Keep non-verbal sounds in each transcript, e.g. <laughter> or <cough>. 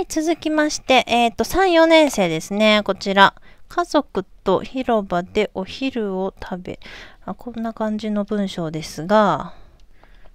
い、続きまして、えっ、ー、と、3、4年生ですね。こちら。家族と広場でお昼を食べ。あこんな感じの文章ですが、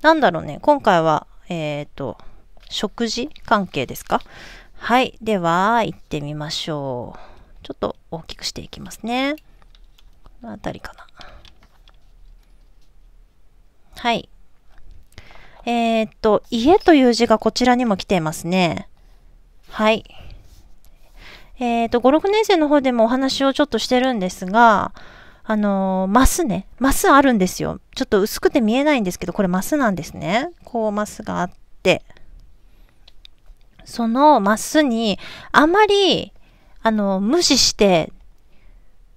なんだろうね。今回は、えっ、ー、と、食事関係ですかはい。では、行ってみましょう。ちょっと大きくしていきますね。この辺りかな。はい。えー、っと、家という字がこちらにも来ていますね。はい。えっ、ー、と、5、6年生の方でもお話をちょっとしてるんですが、あのー、マスね。マスあるんですよ。ちょっと薄くて見えないんですけど、これマスなんですね。こうマスがあって、そのマスに、あまり、あのー、無視して、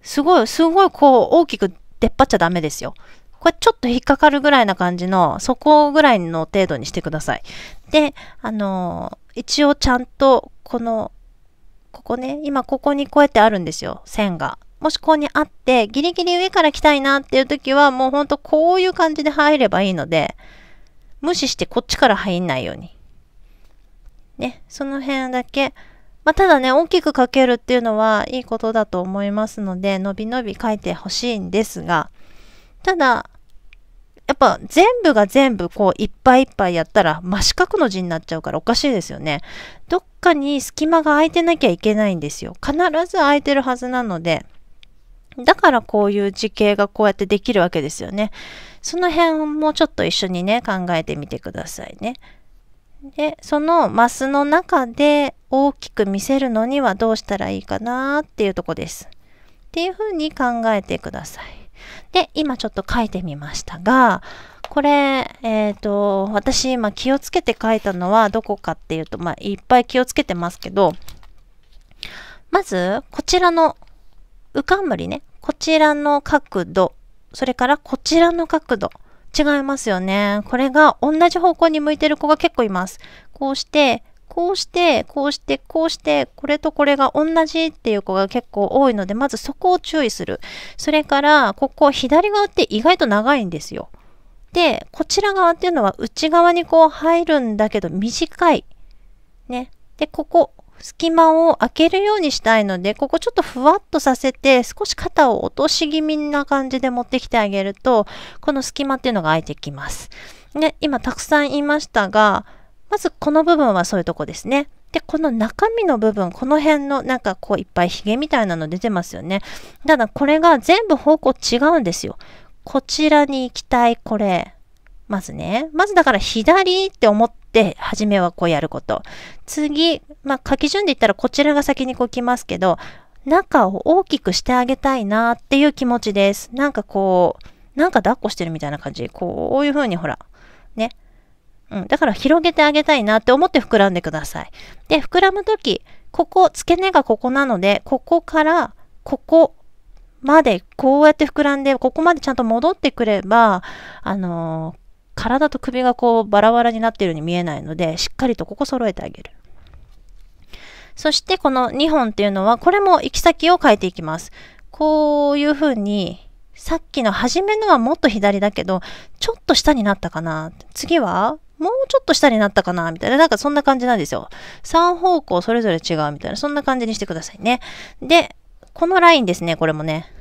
すごい、すごいこう大きく出っ張っちゃダメですよ。これちょっと引っかかるぐらいな感じの、そこぐらいの程度にしてください。で、あのー、一応ちゃんと、この、ここね、今ここにこうやってあるんですよ、線が。もしここにあって、ギリギリ上から来たいなっていう時は、もうほんとこういう感じで入ればいいので、無視してこっちから入んないように。ね、その辺だけ、まあ、ただね、大きく書けるっていうのはいいことだと思いますので、伸び伸び書いてほしいんですが、ただ、やっぱ全部が全部こういっぱいいっぱいやったら真四角の字になっちゃうからおかしいですよね。どっかに隙間が空いてなきゃいけないんですよ。必ず空いてるはずなので。だからこういう字形がこうやってできるわけですよね。その辺もちょっと一緒にね考えてみてくださいね。でそのマスの中で大きく見せるのにはどうしたらいいかなっていうとこです。っていうふうに考えてください。で、今ちょっと書いてみましたが、これ、えっ、ー、と、私今気をつけて書いたのはどこかっていうと、まあ、いっぱい気をつけてますけど、まず、こちらの、浮かんむりね、こちらの角度、それからこちらの角度、違いますよね。これが同じ方向に向いてる子が結構います。こうして、こうして、こうして、こうして、これとこれが同じっていう子が結構多いので、まずそこを注意する。それから、ここ左側って意外と長いんですよ。で、こちら側っていうのは内側にこう入るんだけど短い。ね。で、ここ、隙間を開けるようにしたいので、ここちょっとふわっとさせて、少し肩を落とし気味な感じで持ってきてあげると、この隙間っていうのが開いてきます。で、今たくさん言いましたが、まずこの部分はそういうとこですね。で、この中身の部分、この辺のなんかこういっぱいヒゲみたいなの出てますよね。ただこれが全部方向違うんですよ。こちらに行きたい、これ。まずね。まずだから左って思って、初めはこうやること。次、まあ書き順で言ったらこちらが先にこう来ますけど、中を大きくしてあげたいなっていう気持ちです。なんかこう、なんか抱っこしてるみたいな感じ。こういう風にほら、ね。うん、だから広げてあげたいなって思って膨らんでください。で、膨らむとき、ここ、付け根がここなので、ここから、ここまで、こうやって膨らんで、ここまでちゃんと戻ってくれば、あのー、体と首がこうバラバラになっているように見えないので、しっかりとここ揃えてあげる。そしてこの2本っていうのは、これも行き先を変えていきます。こういう風に、さっきの初めのはもっと左だけど、ちょっと下になったかな。次はもうちょっと下になったかなみたいな。なんかそんな感じなんですよ。3方向それぞれ違うみたいな。そんな感じにしてくださいね。で、このラインですね、これもね。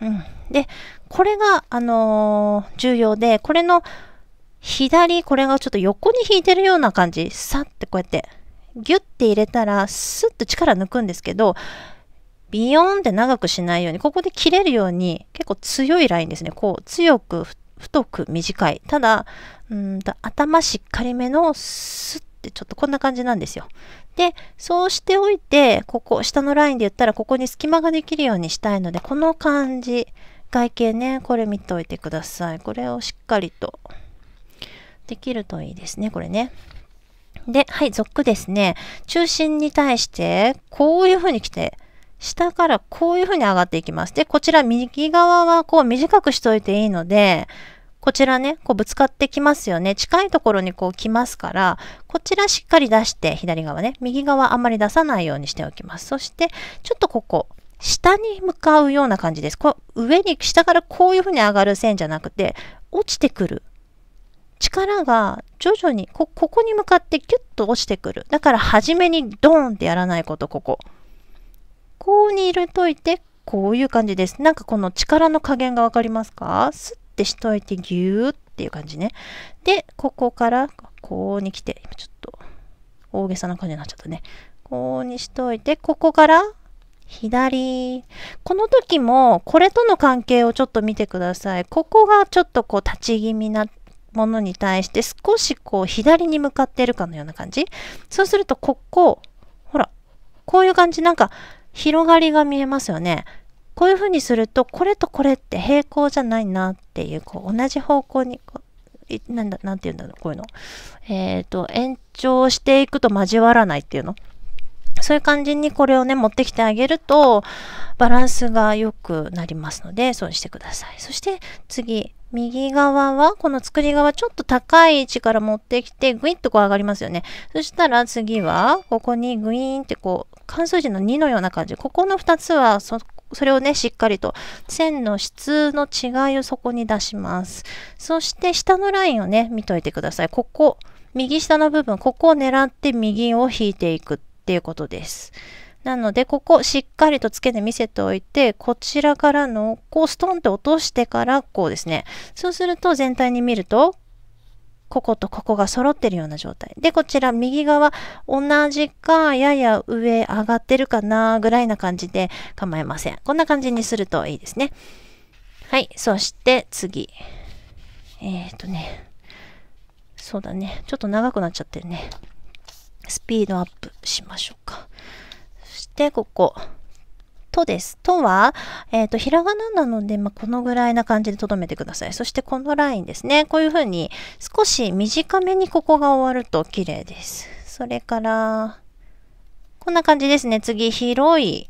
うん。で、これが、あのー、重要で、これの左、これがちょっと横に引いてるような感じ。さってこうやって、ギュッて入れたら、スッと力抜くんですけど、ビヨーンって長くしないように、ここで切れるように、結構強いラインですね。こう、強く、太く、短い。ただ、うんと頭しっかりめのスッてちょっとこんな感じなんですよ。で、そうしておいて、ここ、下のラインで言ったらここに隙間ができるようにしたいので、この感じ、外形ね、これ見ておいてください。これをしっかりとできるといいですね、これね。で、はい、ゾックですね。中心に対して、こういう風に来て、下からこういう風に上がっていきます。で、こちら右側はこう短くしといていいので、こちらね、こうぶつかってきますよね。近いところにこう来ますから、こちらしっかり出して、左側ね、右側あんまり出さないようにしておきます。そして、ちょっとここ、下に向かうような感じです。こう上に、下からこういうふうに上がる線じゃなくて、落ちてくる。力が徐々にこ、ここに向かってキュッと落ちてくる。だから初めにドーンってやらないこと、ここ。こうに入れといて、こういう感じです。なんかこの力の加減がわかりますかスってしといてぎゅーっていう感じね。で、ここからこうに来て、今ちょっと大げさな感じになっちゃったね。こうにしといて、ここから左。この時もこれとの関係をちょっと見てください。ここがちょっとこう立ち気味なものに対して少しこう左に向かってるかのような感じ。そうするとここ、ほら、こういう感じなんか広がりが見えますよね。こういうふうにすると、これとこれって平行じゃないなっていう、こう同じ方向にこう、なんだ、なんて言うんだろう、こういうの。えっ、ー、と、延長していくと交わらないっていうの。そういう感じにこれをね、持ってきてあげると、バランスが良くなりますので、そうしてください。そして次、右側は、この作り側、ちょっと高い位置から持ってきて、グイッとこう上がりますよね。そしたら次は、ここにグイーンってこう、関数字の2のような感じ。ここの2つは、そそれをね、しっかりと線の質の違いをそこに出します。そして下のラインをね、見といてください。ここ、右下の部分、ここを狙って右を引いていくっていうことです。なので、ここしっかりと付け根見せておいて、こちらからの、こうストンって落としてから、こうですね。そうすると全体に見ると、こことここが揃ってるような状態。で、こちら右側同じか、やや上上がってるかなぐらいな感じで構いません。こんな感じにするといいですね。はい。そして次。えっ、ー、とね。そうだね。ちょっと長くなっちゃってるね。スピードアップしましょうか。そして、ここ。とです。とは、えっ、ー、と、ひらがななので、まあ、このぐらいな感じで留めてください。そしてこのラインですね。こういうふうに少し短めにここが終わると綺麗です。それから、こんな感じですね。次、広い。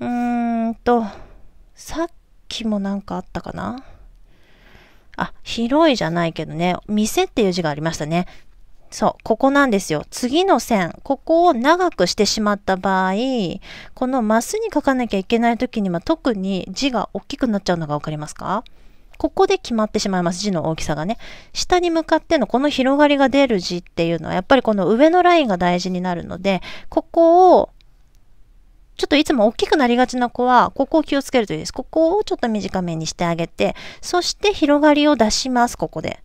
うーんと、さっきもなんかあったかなあ、広いじゃないけどね、店っていう字がありましたね。そう、ここなんですよ。次の線、ここを長くしてしまった場合、このマスに書かなきゃいけない時には特に字が大きくなっちゃうのが分かりますかここで決まってしまいます、字の大きさがね。下に向かってのこの広がりが出る字っていうのは、やっぱりこの上のラインが大事になるので、ここを、ちょっといつも大きくなりがちな子は、ここを気をつけるといいです。ここをちょっと短めにしてあげて、そして広がりを出します、ここで。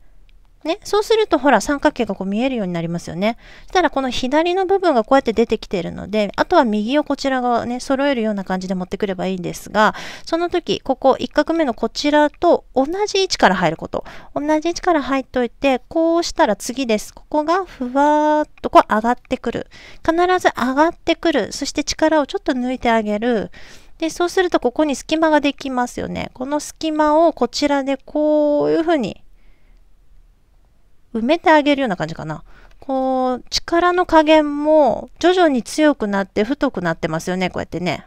ね、そうするとほら三角形がこう見えるようになりますよね。そしたらこの左の部分がこうやって出てきているので、あとは右をこちら側ね、揃えるような感じで持ってくればいいんですが、その時、ここ1画目のこちらと同じ位置から入ること。同じ位置から入っといて、こうしたら次です。ここがふわーっとこう上がってくる。必ず上がってくる。そして力をちょっと抜いてあげる。で、そうするとここに隙間ができますよね。この隙間をこちらでこういうふうに埋めてあげるような感じかな。こう、力の加減も徐々に強くなって太くなってますよね、こうやってね。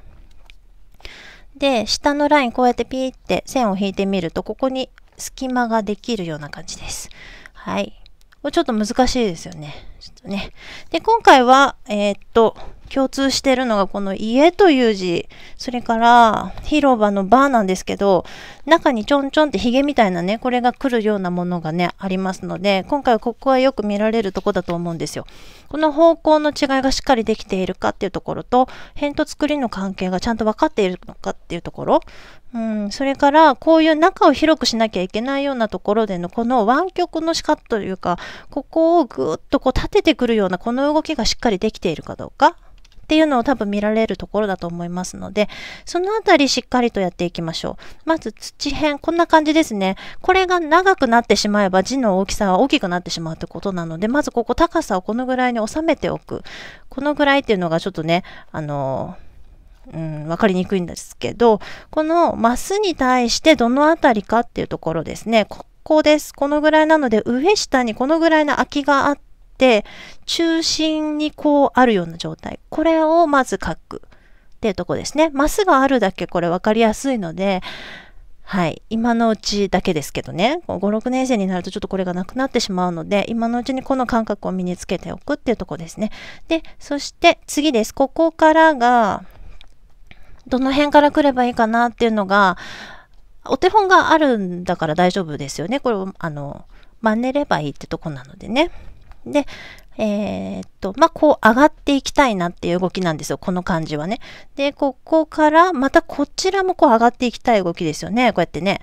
で、下のラインこうやってピーって線を引いてみると、ここに隙間ができるような感じです。はい。これちょっと難しいですよね。ちょっとね。で、今回は、えー、っと、共通してるのがこの家という字、それから広場のバーなんですけど、中にちょんちょんってヒゲみたいなね、これが来るようなものがね、ありますので、今回はここはよく見られるとこだと思うんですよ。この方向の違いがしっかりできているかっていうところと、辺と作りの関係がちゃんと分かっているのかっていうところ、うん、それからこういう中を広くしなきゃいけないようなところでのこの湾曲の仕方というか、ここをぐーっとこう立ててくるようなこの動きがしっかりできているかどうかっていうのを多分見られるところだと思いますので、そのあたりしっかりとやっていきましょう。まず土辺、こんな感じですね。これが長くなってしまえば字の大きさは大きくなってしまうってことなので、まずここ高さをこのぐらいに収めておく。このぐらいっていうのがちょっとね、あのーうん、分かりにくいんですけど、このマスに対してどの辺りかっていうところですね。ここです。このぐらいなので、上下にこのぐらいの空きがあっ、中心にこうあるような状態。これをまず書くっていうとこですね。マスがあるだけこれ分かりやすいので、はい。今のうちだけですけどね。5、6年生になるとちょっとこれがなくなってしまうので、今のうちにこの感覚を身につけておくっていうとこですね。で、そして次です。ここからが、どの辺から来ればいいかなっていうのが、お手本があるんだから大丈夫ですよね。これを、あの、真似ればいいってとこなのでね。で、えー、っと、まあ、こう上がっていきたいなっていう動きなんですよ。この感じはね。で、ここから、またこちらもこう上がっていきたい動きですよね。こうやってね。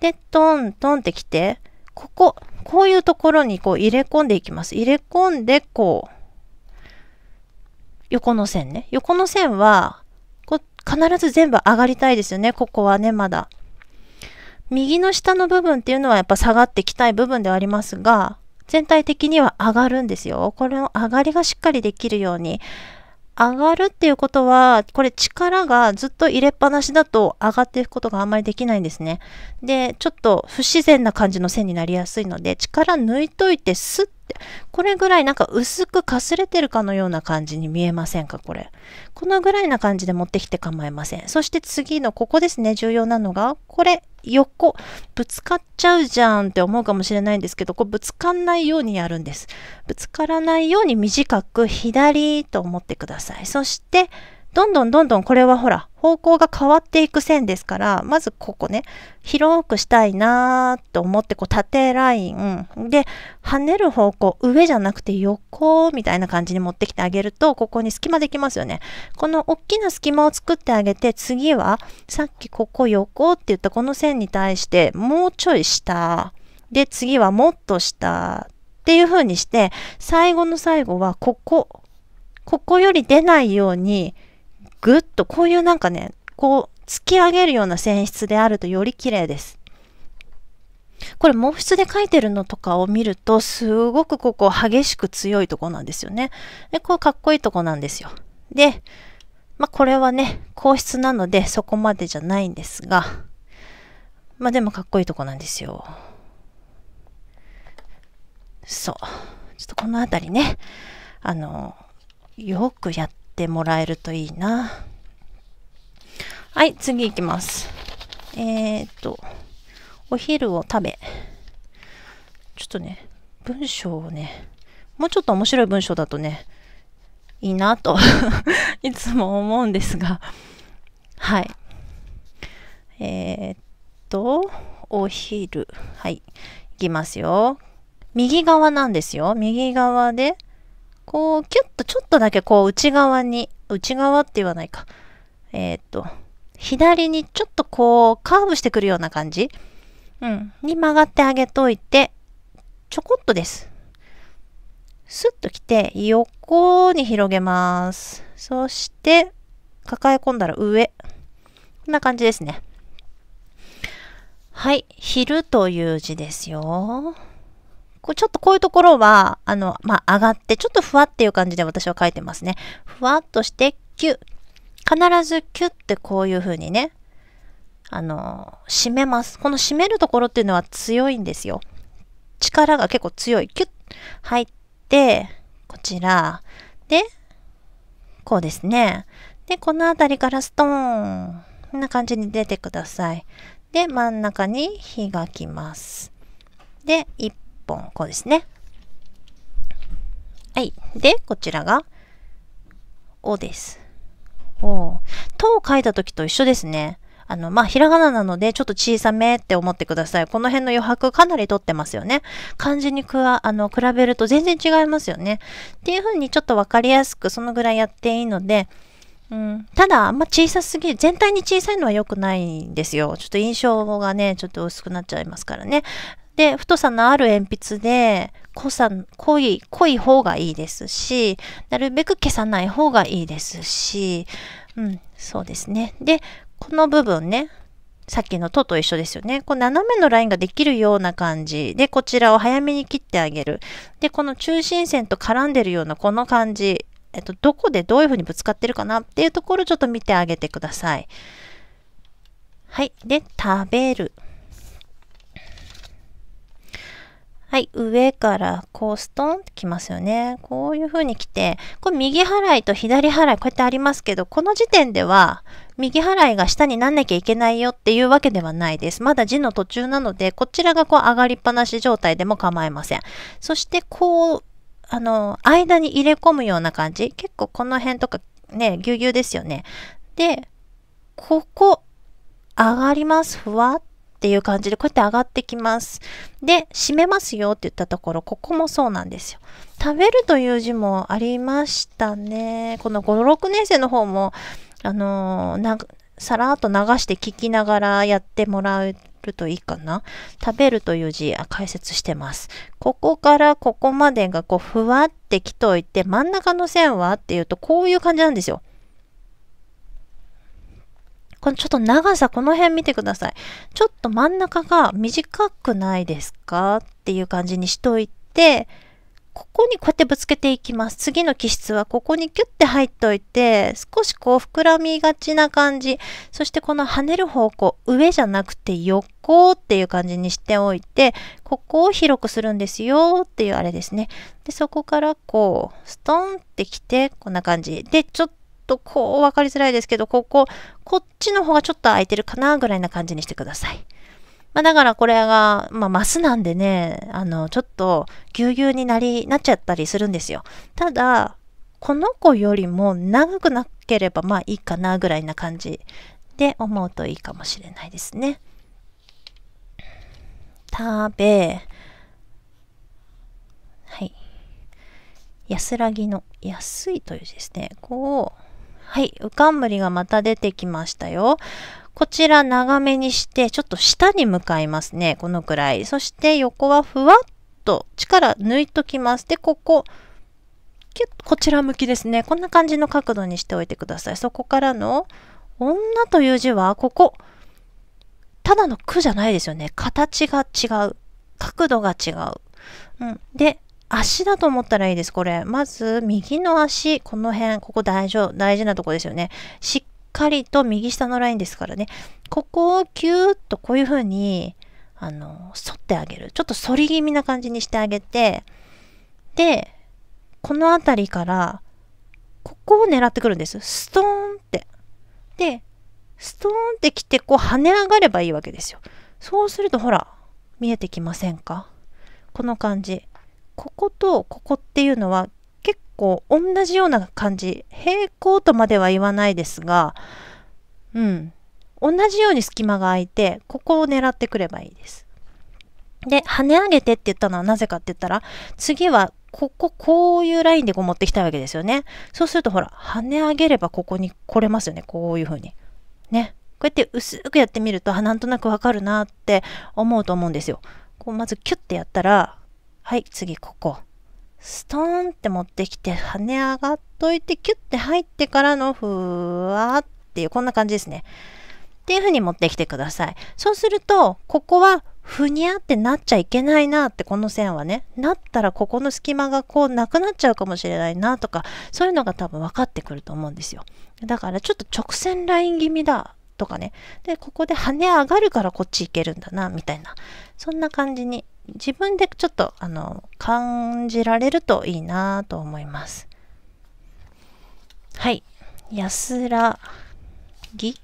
で、トントンってきて、ここ、こういうところにこう入れ込んでいきます。入れ込んで、こう、横の線ね。横の線は、こ必ず全部上がりたいですよね。ここはね、まだ。右の下の部分っていうのはやっぱ下がってきたい部分ではありますが、全体的には上がるんですよ。これの上がりがしっかりできるように。上がるっていうことは、これ力がずっと入れっぱなしだと上がっていくことがあんまりできないんですね。で、ちょっと不自然な感じの線になりやすいので、力抜いといてスッて、これぐらいなんか薄くかすれてるかのような感じに見えませんか、これ。このぐらいな感じで持ってきて構いません。そして次のここですね、重要なのが、これ、横ぶつかっちゃうじゃんって思うかもしれないんですけどこうぶつかんないようにやるんですぶつからないように短く左と思ってくださいそしてどんどんどんどんこれはほら、方向が変わっていく線ですから、まずここね、広くしたいなと思って、こう縦ラインで、跳ねる方向、上じゃなくて横みたいな感じに持ってきてあげると、ここに隙間できますよね。この大きな隙間を作ってあげて、次は、さっきここ横って言ったこの線に対して、もうちょい下。で、次はもっと下。っていう風にして、最後の最後は、ここ。ここより出ないように、ぐっとこういうなんかね、こう突き上げるような泉質であるとより綺麗です。これ毛筆で書いてるのとかを見るとすごくここ激しく強いとこなんですよね。で、こうかっこいいとこなんですよ。で、まあこれはね、硬質なのでそこまでじゃないんですが、まあでもかっこいいとこなんですよ。そう。ちょっとこの辺りね、あの、よくやっってもらえるといいな。はい、次行きます。えー、っと、お昼を食べ。ちょっとね、文章をね、もうちょっと面白い文章だとね、いいなと <laughs> いつも思うんですが、はい。えー、っと、お昼。はい。いきますよ。右側なんですよ。右側で、こう、キュッとちょっとだけこう内側に、内側って言わないか。えー、っと、左にちょっとこうカーブしてくるような感じ、うん、に曲がってあげといて、ちょこっとです。スッと来て、横に広げます。そして、抱え込んだら上。こんな感じですね。はい。昼という字ですよ。こちょっとこういうところは、あの、まあ、上がって、ちょっとふわっていう感じで私は書いてますね。ふわっとして、キュッ。必ずキュッってこういう風にね、あの、締めます。この締めるところっていうのは強いんですよ。力が結構強い。キュッ。入って、こちら。で、こうですね。で、この辺りからストーン。こんな感じに出てください。で、真ん中に火がきます。で、一本、こうですね。はい。で、こちらが、おです。おとを書いた時と一緒ですね。あの、まあ、ひらがななので、ちょっと小さめって思ってください。この辺の余白かなり取ってますよね。漢字にくわ、あの、比べると全然違いますよね。っていう風にちょっとわかりやすく、そのぐらいやっていいので、うん、ただ、あんま小さすぎる、全体に小さいのは良くないんですよ。ちょっと印象がね、ちょっと薄くなっちゃいますからね。で、太さのある鉛筆で、濃さ、濃い、濃い方がいいですし、なるべく消さない方がいいですし、うん、そうですね。で、この部分ね、さっきのとと一緒ですよね。こう斜めのラインができるような感じで、こちらを早めに切ってあげる。で、この中心線と絡んでるようなこの感じ、えっと、どこでどういうふうにぶつかってるかなっていうところちょっと見てあげてください。はい。で、食べる。はい、上からこうストンってきますよね。こういう風に来て、これ右払いと左払い、こうやってありますけど、この時点では、右払いが下になんなきゃいけないよっていうわけではないです。まだ字の途中なので、こちらがこう上がりっぱなし状態でも構いません。そして、こう、あの、間に入れ込むような感じ。結構この辺とかね、ぎゅうぎゅうですよね。で、ここ、上がります。ふわっっていう感じでこうやって上がってきます。で、閉めますよって言ったところ、ここもそうなんですよ。食べるという字もありましたね。この5、6年生の方も、あのー、さらっと流して聞きながらやってもらうるといいかな。食べるという字、あ解説してます。ここからここまでがこう、ふわってきといて、真ん中の線はっていうと、こういう感じなんですよ。このちょっと長さ、この辺見てください。ちょっと真ん中が短くないですかっていう感じにしといて、ここにこうやってぶつけていきます。次の気質はここにキュッて入っといて、少しこう膨らみがちな感じ。そしてこの跳ねる方向、上じゃなくて横っていう感じにしておいて、ここを広くするんですよっていうあれですね。で、そこからこう、ストンってきて、こんな感じ。で、ちょっとこう分かりづらいですけど、ここ、こっちの方がちょっと空いてるかなぐらいな感じにしてください。まあ、だからこれが、まあ、マスなんでね、あの、ちょっとぎゅうぎゅうになり、なっちゃったりするんですよ。ただ、この子よりも長くなければまあいいかなぐらいな感じで思うといいかもしれないですね。食べ、はい。安らぎの安いという字ですね。こう、はい、うかんむりがまた出てきましたよ。こちら長めにして、ちょっと下に向かいますね。このくらい。そして横はふわっと力抜いときます。で、ここ、キュッこちら向きですね。こんな感じの角度にしておいてください。そこからの、女という字は、ここ、ただの句じゃないですよね。形が違う。角度が違う。うん。で、足だと思ったらいいです、これ。まず、右の足、この辺、ここ大丈夫、大事なとこですよね。しっかりと右下のラインですからね。ここをキューッとこういう風に、あの、反ってあげる。ちょっと反り気味な感じにしてあげて、で、この辺りから、ここを狙ってくるんです。ストーンって。で、ストーンって来て、こう跳ね上がればいいわけですよ。そうすると、ほら、見えてきませんかこの感じ。こことここっていうのは結構同じような感じ平行とまでは言わないですがうん同じように隙間が空いてここを狙ってくればいいですで跳ね上げてって言ったのはなぜかって言ったら次はこここういうラインでこう持ってきたいわけですよねそうするとほら跳ね上げればここに来れますよねこういう風にねこうやって薄くやってみるとなんとなくわかるなって思うと思うんですよこうまずキュッてやったらはい次ここストーンって持ってきて跳ね上がっといてキュッて入ってからのふわっていうこんな感じですねっていう風に持ってきてくださいそうするとここはふにゃってなっちゃいけないなってこの線はねなったらここの隙間がこうなくなっちゃうかもしれないなとかそういうのが多分分かってくると思うんですよだからちょっと直線ライン気味だとかねでここで跳ね上がるからこっち行けるんだなみたいなそんな感じに自分でちょっとあの感じられるといいなと思います。はい。安らぎ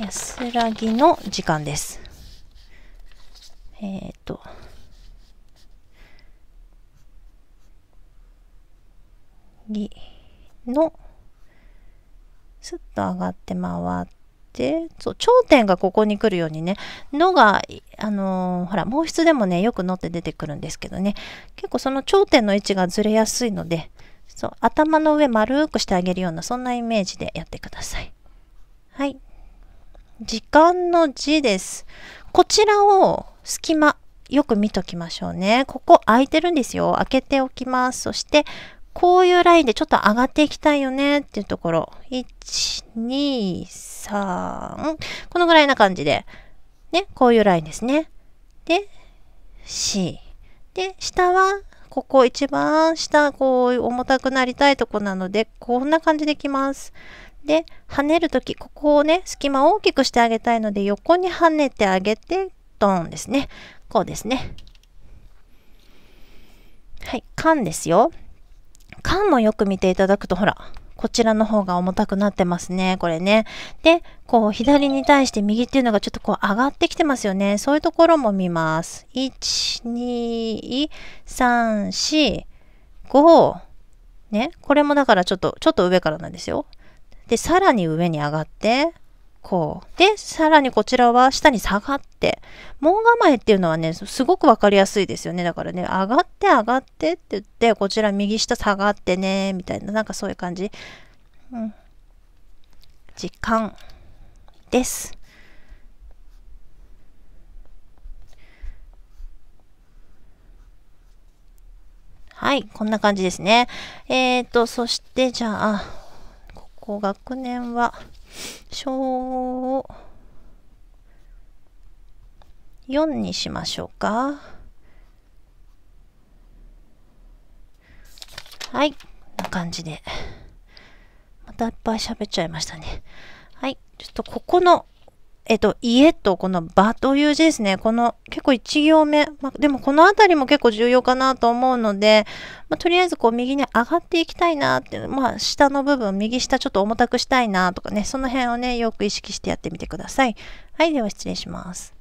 安らぎの時間です。えっ、ー、と。ぎのすっと上がって回っててそう頂点がここに来るようにね「の」があのー、ほら毛筆でもねよく「の」って出てくるんですけどね結構その頂点の位置がずれやすいのでそう頭の上丸くしてあげるようなそんなイメージでやってください。はい時間の字です。こちらを隙間よく見ときましょうね。ここ空いてるんですよ。開けておきます。そしてこういうラインでちょっと上がっていきたいよねっていうところ。1、2、3。このぐらいな感じで。ね、こういうラインですね。で、C。で、下は、ここ一番下、こう重たくなりたいとこなので、こんな感じできます。で、跳ねるとき、ここをね、隙間を大きくしてあげたいので、横に跳ねてあげて、ドーンですね。こうですね。はい、缶ですよ。缶もよく見ていただくと、ほら、こちらの方が重たくなってますね、これね。で、こう、左に対して右っていうのがちょっとこう上がってきてますよね。そういうところも見ます。1、2、3、4、5。ね、これもだからちょっと、ちょっと上からなんですよ。で、さらに上に上がって、こう。で、さらにこちらは下に下がって、門構えっていうのはね、すごくわかりやすいですよね。だからね、上がって上がってって言って、こちら右下下がってね、みたいな、なんかそういう感じ。うん。時間です。はい、こんな感じですね。えっ、ー、と、そして、じゃあ、ここ学年は、小4にしましょうか。はい。こんな感じで。またいっぱい喋っちゃいましたね。はい。ちょっとここのえっと、家とこの場という字ですね。この結構1行目。まあ、でもこの辺りも結構重要かなと思うので、まあ、とりあえずこう右に上がっていきたいなって、まあ下の部分、右下ちょっと重たくしたいなとかね、その辺をね、よく意識してやってみてください。はい、では失礼します。